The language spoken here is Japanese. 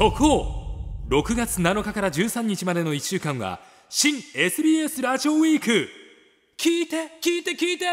特報6月7日から13日までの1週間は新 SBS ラジオウィーク聞いて聞いて聞いて